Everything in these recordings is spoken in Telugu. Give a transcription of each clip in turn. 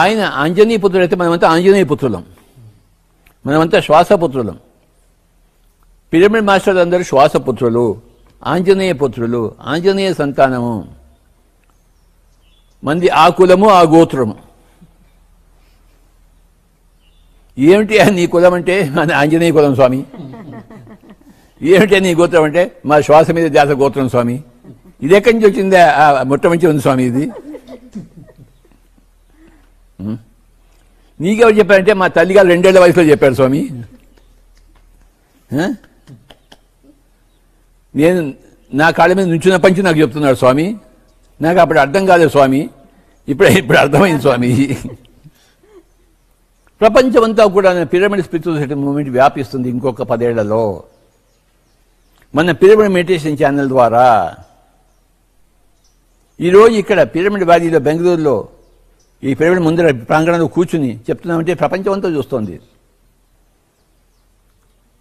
ఆయన ఆంజనేయపుత్రుడు అయితే మనమంతా పుత్రులం మనమంతా శ్వాసపుత్రులం పిరమిడ్ మాస్టర్లు అందరూ శ్వాసపుత్రులు ఆంజనేయ పుత్రులు ఆంజనేయ సంతానము మంది ఆ కులము ఆ గోత్రము ఏమిటి నీ కులం అంటే ఆంజనేయ కులం స్వామి మీరు ఎక్కని గోత్రం అంటే మా శ్వాస మీద జ్ఞాస గోత్రం స్వామి ఇదే కండి వచ్చింది మొత్తం వచ్చింది స్వామి ఇది నీకే అవ చెప్ప అంటే మా తల్లి గారి రెండేళ్ళ వయసులో చెప్పారు స్వామి హే నేను నా కాలమే నుంచి నా పంచి నాకు చెబుతున్నారు స్వామి నాకు అప్పుడు అర్థం గాదే స్వామి ఇప్పుడు ఇప్పుడు అర్థమైంది స్వామి ప్రపంచవంత కూడా పిరమిడ్స్ పితుసేట మూమెంట్ వ్యాపిస్తుంది ఇంకొక 10 ఏళ్ళలో మన పిరమిడ్ మెడిటేషన్ ఛానల్ ద్వారా ఈరోజు ఇక్కడ పిరమిడ్ వ్యాధిలో బెంగళూరులో ఈ పిరమిడ్ ముందర ప్రాంగణంలో కూర్చుని చెప్తున్నామంటే ప్రపంచం అంతా చూస్తోంది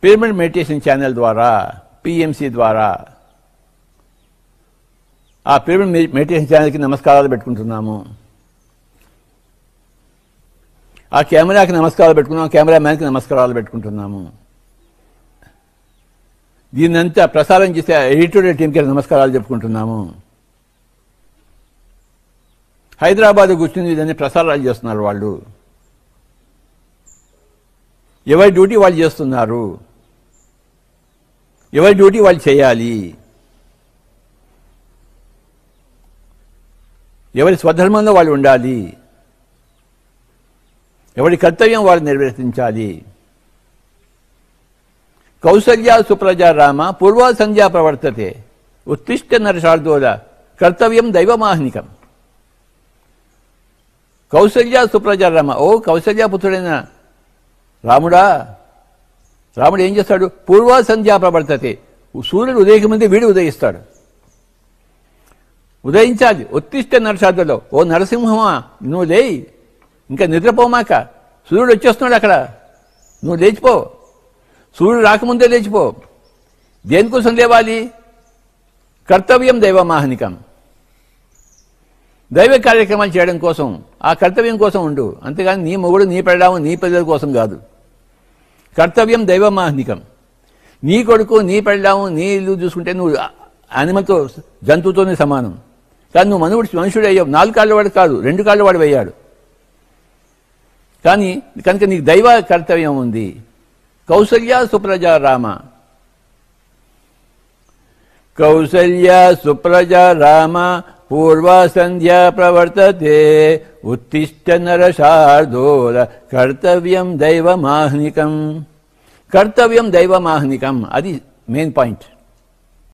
పిరమిడ్ మెడిటేషన్ ఛానల్ ద్వారా పిఎంసి ద్వారా ఆ పిరమిడ్ మెడిటేషన్ ఛానల్కి నమస్కారాలు పెట్టుకుంటున్నాము ఆ కెమెరాకి నమస్కారాలు పెట్టుకున్నాం కెమెరామ్యాన్కి నమస్కారాలు పెట్టుకుంటున్నాము దీన్నంతా ప్రసారం చేసే ఎడిటోరియల్ టీంకి నమస్కారాలు చెప్పుకుంటున్నాము హైదరాబాద్ కూర్చుని ఇదన్నీ ప్రసారాలు చేస్తున్నారు వాళ్ళు ఎవరి డ్యూటీ వాళ్ళు చేస్తున్నారు ఎవరి డ్యూటీ వాళ్ళు చేయాలి ఎవరి స్వధర్మంలో వాళ్ళు ఉండాలి ఎవరి కర్తవ్యం వాళ్ళు నిర్వర్తించాలి కౌసల్యా సుప్రజా రామ పూర్వ సంధ్యా ప్రవర్తతే ఉత్తిష్ట నరశార్దోల కర్తవ్యం దైవమాహనికం కౌసల్య సుప్రజా రామ ఓ కౌసల్యాపుత్రుడైన రాముడా రాముడు ఏం చేస్తాడు పూర్వ సంధ్యా ప్రవర్తతే సూర్యుడు ఉదయకముందే వీడు ఉదయిస్తాడు ఉదయించాలి ఉత్తిష్ట నరసార్థలో ఓ నరసింహమా నువ్వు లేయి ఇంకా నిద్రపోమాక సూర్యుడు వచ్చేస్తున్నాడు అక్కడ నువ్వు లేచిపో సూర్యుడు రాకముందే లేచిపో దేనికోసం లేవాలి కర్తవ్యం దైవమాహనికం దైవ కార్యక్రమాలు చేయడం కోసం ఆ కర్తవ్యం కోసం ఉండు అంతేగాని నీ మొగుడు నీ పెడదాము నీ పిల్లల కోసం కాదు కర్తవ్యం దైవమాహనికం నీ కొడుకు నీ పెడదాము నీ ఇల్లు చూసుకుంటే నువ్వు అనిమతో జంతువుతోనే సమానం కానీ నువ్వు మనవుడు మనుషుడు అయ్యావు నాలుగు కాళ్ళ వాడు కాదు రెండు కాళ్ళ వాడు అయ్యాడు కానీ కనుక నీకు దైవ కర్తవ్యం ఉంది கௌசல்யா சுப்ரஜா ராமா கௌசல்யா சுப்ரஜா ராமா பூர்வா சந்தியா பிரவர்த்ததே உத்திஷ்ட நரசார்தோல கர்த்தவியம் தெய்வமாஹ்னிகம் கர்த்தவியம் தெய்வமாஹ்னிகம் அது மெயின் பாயிண்ட்